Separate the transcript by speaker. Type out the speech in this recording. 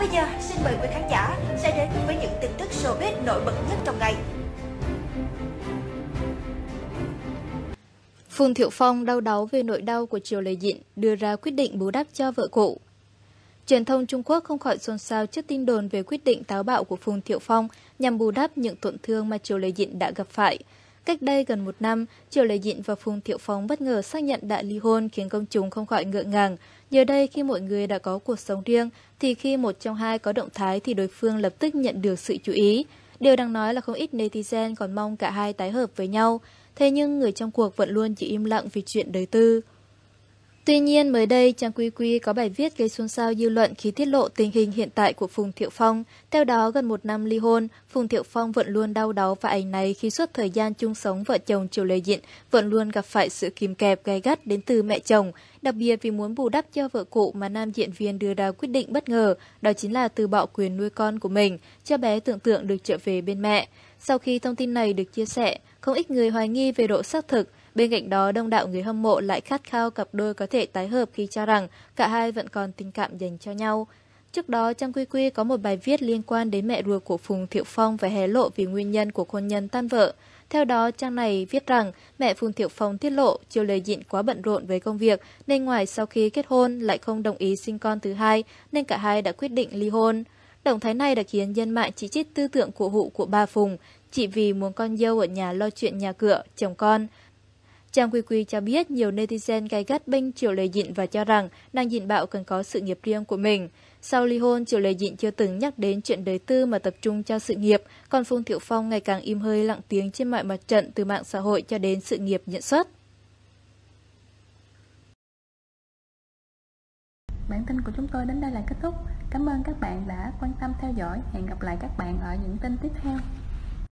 Speaker 1: Còn bây giờ, xin mời quý khán giả sẽ đến với những tin tức showbiz nổi bật nhất trong ngày. Phùng Thiệu Phong đau đáu về nỗi đau của Triều Lê Dịn đưa ra quyết định bù đắp cho vợ cũ. Truyền thông Trung Quốc không khỏi xôn xao trước tin đồn về quyết định táo bạo của Phùng Thiệu Phong nhằm bù đắp những tổn thương mà Triều Lê Dịn đã gặp phải. Cách đây gần một năm, Triệu Lệ Dịn và Phùng Thiệu Phóng bất ngờ xác nhận đã ly hôn khiến công chúng không khỏi ngượng ngàng. giờ đây khi mọi người đã có cuộc sống riêng, thì khi một trong hai có động thái thì đối phương lập tức nhận được sự chú ý. Điều đang nói là không ít netizen còn mong cả hai tái hợp với nhau. Thế nhưng người trong cuộc vẫn luôn chỉ im lặng vì chuyện đời tư. Tuy nhiên, mới đây, Trang Quy Quy có bài viết gây xôn xao dư luận khi tiết lộ tình hình hiện tại của Phùng Thiệu Phong. Theo đó, gần một năm ly hôn, Phùng Thiệu Phong vẫn luôn đau đáu và ảnh này khi suốt thời gian chung sống vợ chồng Triều lời Diện vẫn luôn gặp phải sự kìm kẹp gai gắt đến từ mẹ chồng, đặc biệt vì muốn bù đắp cho vợ cụ mà nam diễn viên đưa ra quyết định bất ngờ, đó chính là từ bỏ quyền nuôi con của mình, cho bé tưởng tượng được trở về bên mẹ. Sau khi thông tin này được chia sẻ, không ít người hoài nghi về độ xác thực Bên cạnh đó, đông đảo người hâm mộ lại khát khao cặp đôi có thể tái hợp khi cho rằng cả hai vẫn còn tình cảm dành cho nhau. Trước đó, Trang Quy Quy có một bài viết liên quan đến mẹ ruột của Phùng Thiệu Phong và hé lộ vì nguyên nhân của hôn nhân tan vỡ. Theo đó, trang này viết rằng mẹ Phùng Thiệu Phong tiết lộ chiều Lê Dịn quá bận rộn với công việc nên ngoài sau khi kết hôn lại không đồng ý sinh con thứ hai nên cả hai đã quyết định ly hôn. Động thái này đã khiến dân mạng chỉ trích tư tưởng của hụ của bà Phùng, chỉ vì muốn con dâu ở nhà lo chuyện nhà cửa, chồng con. Trang Quy Quy cho biết nhiều netizen gay gắt bênh Triệu Lê Dịn và cho rằng nàng Dịn Bạo cần có sự nghiệp riêng của mình. Sau ly hôn, Triệu Lê Dịn chưa từng nhắc đến chuyện đời tư mà tập trung cho sự nghiệp, còn Phùng Thiệu Phong ngày càng im hơi lặng tiếng trên mọi mặt trận từ mạng xã hội cho đến sự nghiệp nhận xuất. Bản tin của chúng tôi đến đây là kết thúc. Cảm ơn các bạn đã quan tâm theo dõi. Hẹn gặp lại các bạn ở những tin tiếp theo.